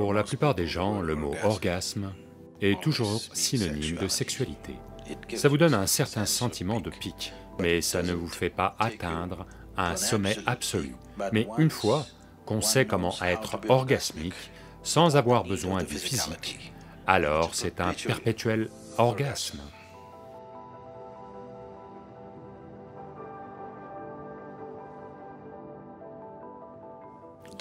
Pour la plupart des gens, le mot orgasme est toujours synonyme de sexualité. Ça vous donne un certain sentiment de pic, mais ça ne vous fait pas atteindre un sommet absolu. Mais une fois qu'on sait comment être orgasmique sans avoir besoin du physique, alors c'est un perpétuel orgasme.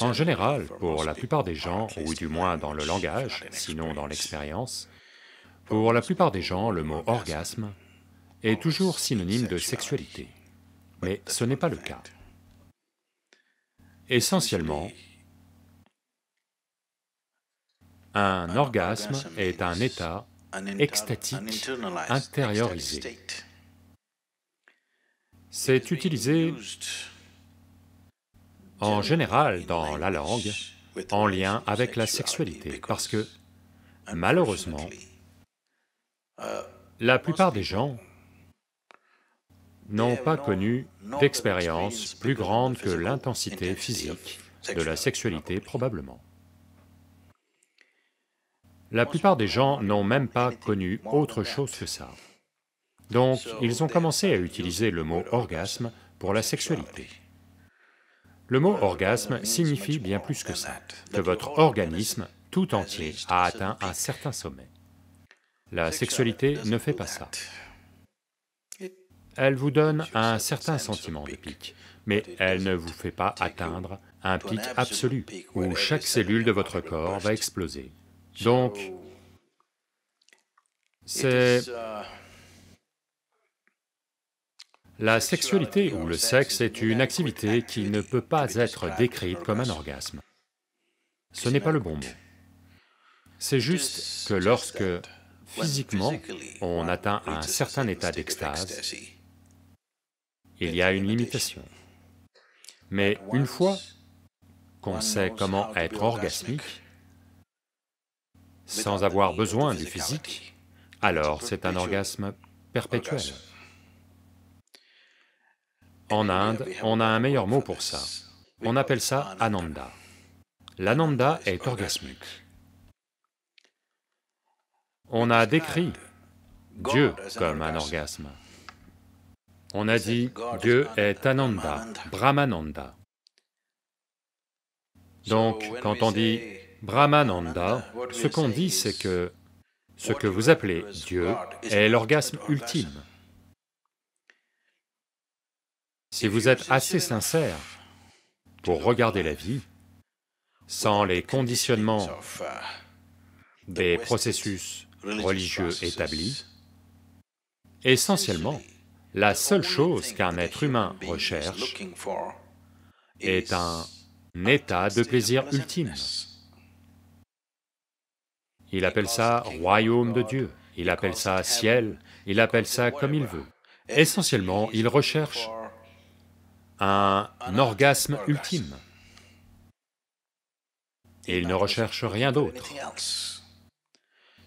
En général, pour la plupart des gens, ou du moins dans le langage, sinon dans l'expérience, pour la plupart des gens, le mot orgasme est toujours synonyme de sexualité, mais ce n'est pas le cas. Essentiellement, un orgasme est un état extatique intériorisé. C'est utilisé en général dans la langue, en lien avec la sexualité, parce que, malheureusement, la plupart des gens n'ont pas connu d'expérience plus grande que l'intensité physique de la sexualité probablement. La plupart des gens n'ont même pas connu autre chose que ça. Donc, ils ont commencé à utiliser le mot orgasme pour la sexualité. Le mot orgasme signifie bien plus que ça, que votre organisme tout entier a atteint un certain sommet. La sexualité ne fait pas ça. Elle vous donne un certain sentiment de pic, mais elle ne vous fait pas atteindre un pic absolu où chaque cellule de votre corps va exploser. Donc, c'est... La sexualité ou le sexe est une activité qui ne peut pas être décrite comme un orgasme. Ce n'est pas le bon mot. C'est juste que lorsque, physiquement, on atteint un certain état d'extase, il y a une limitation. Mais une fois qu'on sait comment être orgasmique, sans avoir besoin du physique, alors c'est un orgasme perpétuel. En Inde, on a un meilleur mot pour ça. On appelle ça ananda. L'ananda est orgasmique. On a décrit Dieu comme un orgasme. On a dit Dieu est ananda, brahmananda. Donc, quand on dit brahmananda, ce qu'on dit c'est que ce que vous appelez Dieu est l'orgasme ultime. Si vous êtes assez sincère pour regarder la vie, sans les conditionnements des processus religieux établis, essentiellement, la seule chose qu'un être humain recherche est un état de plaisir ultime. Il appelle ça royaume de Dieu, il appelle ça ciel, il appelle ça comme il veut. Essentiellement, il recherche un orgasme ultime. Et il ne recherche rien d'autre.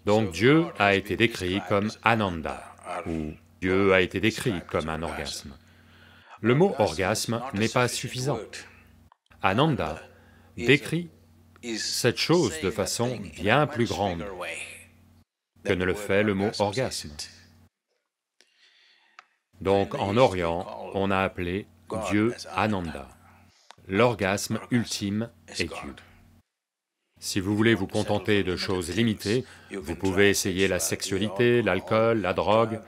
Donc Dieu a été décrit comme Ananda, ou Dieu a été décrit comme un orgasme. Le mot orgasme n'est pas suffisant. Ananda décrit cette chose de façon bien plus grande que ne le fait le mot orgasme. Donc en Orient, on a appelé Dieu Ananda. L'orgasme ultime est Dieu. Si vous voulez vous contenter de choses limitées, vous pouvez essayer la sexualité, l'alcool, la drogue.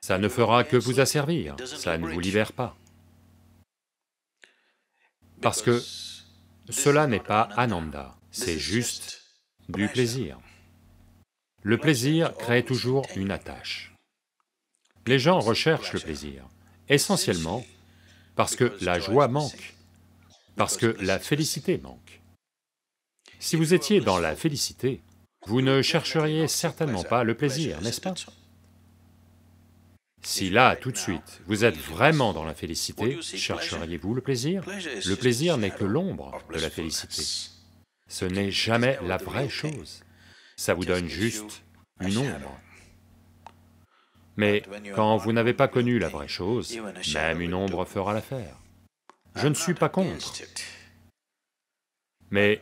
Ça ne fera que vous asservir, ça ne vous libère pas. Parce que cela n'est pas Ananda, c'est juste du plaisir. Le plaisir crée toujours une attache. Les gens recherchent le plaisir. Essentiellement parce que la joie manque, parce que la félicité manque. Si vous étiez dans la félicité, vous ne chercheriez certainement pas le plaisir, n'est-ce pas Si là, tout de suite, vous êtes vraiment dans la félicité, chercheriez-vous le plaisir Le plaisir n'est que l'ombre de la félicité. Ce n'est jamais la vraie chose, ça vous donne juste une ombre. Mais quand vous n'avez pas connu la vraie chose, même une ombre fera l'affaire. Je ne suis pas contre. Mais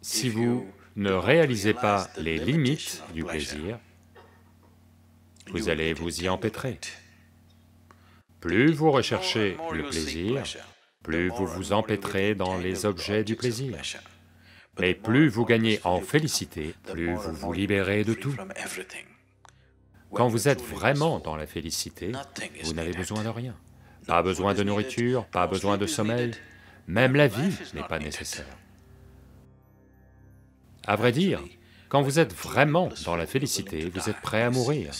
si vous ne réalisez pas les limites du plaisir, vous allez vous y empêtrer. Plus vous recherchez le plaisir, plus vous vous empêtrez dans les objets du plaisir. Mais plus vous gagnez en félicité, plus vous vous libérez de tout. Quand vous êtes vraiment dans la félicité, vous n'avez besoin de rien. Pas besoin de nourriture, pas besoin de sommeil, même la vie n'est pas nécessaire. À vrai dire, quand vous êtes vraiment dans la félicité, vous êtes prêt à mourir.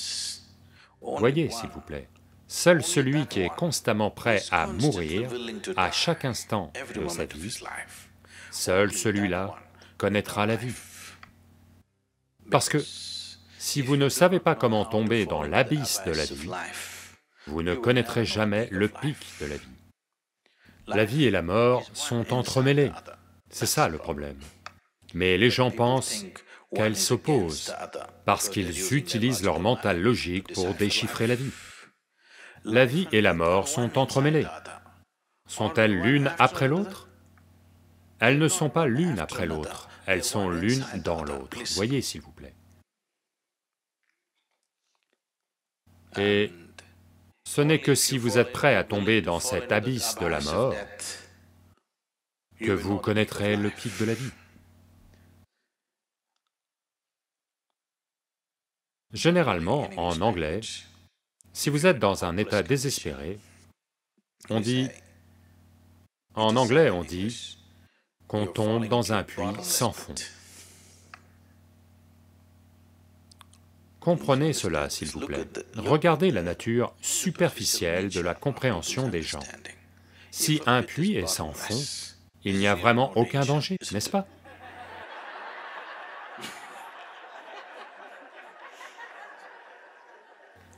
Voyez, s'il vous plaît, seul celui qui est constamment prêt à mourir à chaque instant de sa vie, seul celui-là connaîtra la vie. Parce que si vous ne savez pas comment tomber dans l'abysse de la vie, vous ne connaîtrez jamais le pic de la vie. La vie et la mort sont entremêlées, c'est ça le problème. Mais les gens pensent qu'elles s'opposent parce qu'ils utilisent leur mental logique pour déchiffrer la vie. La vie et la mort sont entremêlées. Sont-elles l'une après l'autre Elles ne sont pas l'une après l'autre, elles sont l'une dans l'autre, voyez s'il vous plaît. Et ce n'est que si vous êtes prêt à tomber dans cet abysse de la mort que vous connaîtrez le pic de la vie. Généralement, en anglais, si vous êtes dans un état désespéré, on dit... En anglais, on dit qu'on tombe dans un puits sans fond. Comprenez cela, s'il vous plaît. Regardez la nature superficielle de la compréhension des gens. Si un puits est sans fond, il n'y a vraiment aucun danger, n'est-ce pas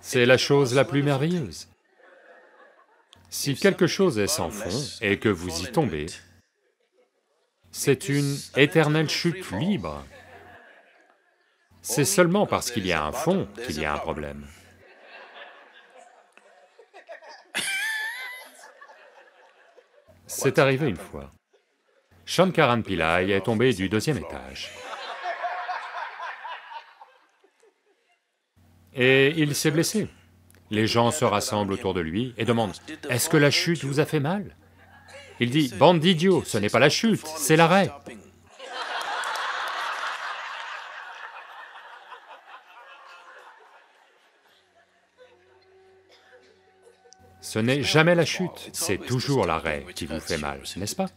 C'est la chose la plus merveilleuse. Si quelque chose est sans fond et que vous y tombez, c'est une éternelle chute libre. C'est seulement parce qu'il y a un fond qu'il y a un problème. C'est arrivé une fois. Shankaran Pillai est tombé du deuxième étage. Et il s'est blessé. Les gens se rassemblent autour de lui et demandent, « Est-ce que la chute vous a fait mal ?» Il dit, « Bande d'idiots, ce n'est pas la chute, c'est l'arrêt. Ce n'est jamais la chute, c'est toujours l'arrêt qui vous fait mal, n'est-ce pas